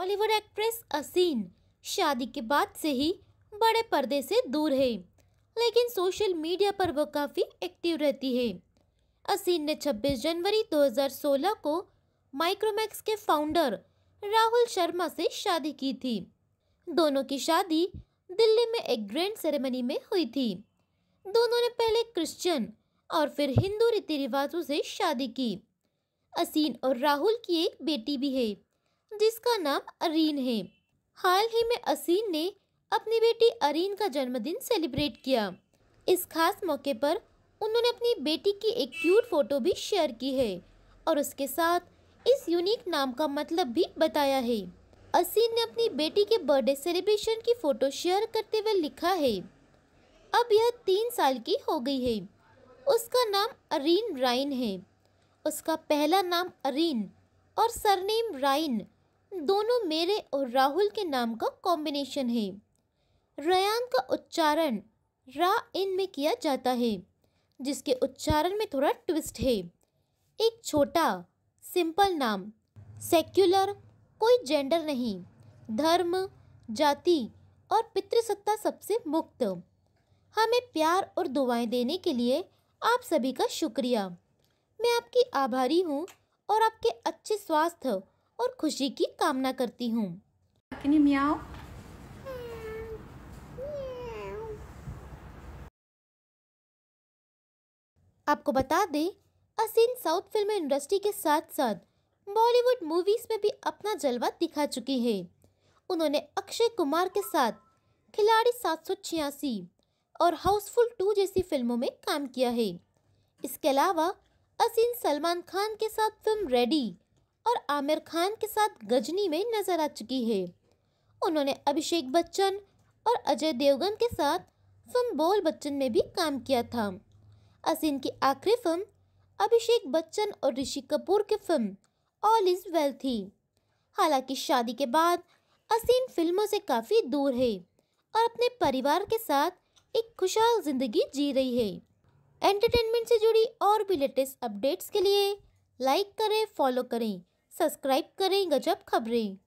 Bollywood actress असीन शादी के बाद से ही बड़े पर्दे से दूर है लेकिन सोशल मीडिया पर वो काफ़ी एक्टिव रहती है असीन ने 26 जनवरी 2016 को माइक्रोमैक्स के फाउंडर राहुल शर्मा से शादी की थी दोनों की शादी दिल्ली में एक ग्रैंड सेरेमनी में हुई थी दोनों ने पहले क्रिश्चियन और फिर हिंदू रीति रिवाजों से शादी की असीन और राहुल की एक बेटी भी है जिसका नाम अरीन है हाल ही में असीन ने अपनी बेटी अरीन का जन्मदिन सेलिब्रेट किया इस खास मौके पर उन्होंने अपनी बेटी की एक क्यूट फोटो भी शेयर की है और उसके साथ इस यूनिक नाम का मतलब भी बताया है असीन ने अपनी बेटी के बर्थडे सेलिब्रेशन की फ़ोटो शेयर करते हुए लिखा है अब यह तीन साल की हो गई है उसका नाम अरीन राइन है उसका पहला नाम अरीन और सरनेम राइन हम्म। दोनों मेरे और राहुल के नाम का कॉम्बिनेशन है रयान का उच्चारण रा इन में किया जाता है जिसके उच्चारण में थोड़ा ट्विस्ट है एक छोटा सिंपल नाम सेक्युलर कोई जेंडर नहीं धर्म जाति और पितृसत्ता सबसे मुक्त हमें प्यार और दुआएं देने के लिए आप सभी का शुक्रिया मैं आपकी आभारी हूँ और आपके अच्छे स्वास्थ्य और खुशी की कामना करती हूँ आपको बता दें असीन साउथ फिल्म इंडस्ट्री के साथ साथ बॉलीवुड मूवीज में भी अपना जलवा दिखा चुकी है उन्होंने अक्षय कुमार के साथ खिलाड़ी सात सौ छियासी और हाउसफुल टू जैसी फिल्मों में काम किया है इसके अलावा असीन सलमान खान के साथ फिल्म रेडी और आमिर खान के साथ गजनी में नजर आ चुकी है उन्होंने अभिषेक बच्चन और अजय देवगन के साथ फिल्म बोल बच्चन में भी काम किया था असिन की आखिरी फिल्म अभिषेक बच्चन और ऋषि कपूर की फिल्म ऑल इज़ वेल थी हालांकि शादी के बाद असीन फिल्मों से काफ़ी दूर है और अपने परिवार के साथ एक खुशहाल ज़िंदगी जी रही है एंटरटेनमेंट से जुड़ी और भी लेटेस्ट अपडेट्स के लिए लाइक करें फॉलो करें सब्सक्राइब करें गजब खबरें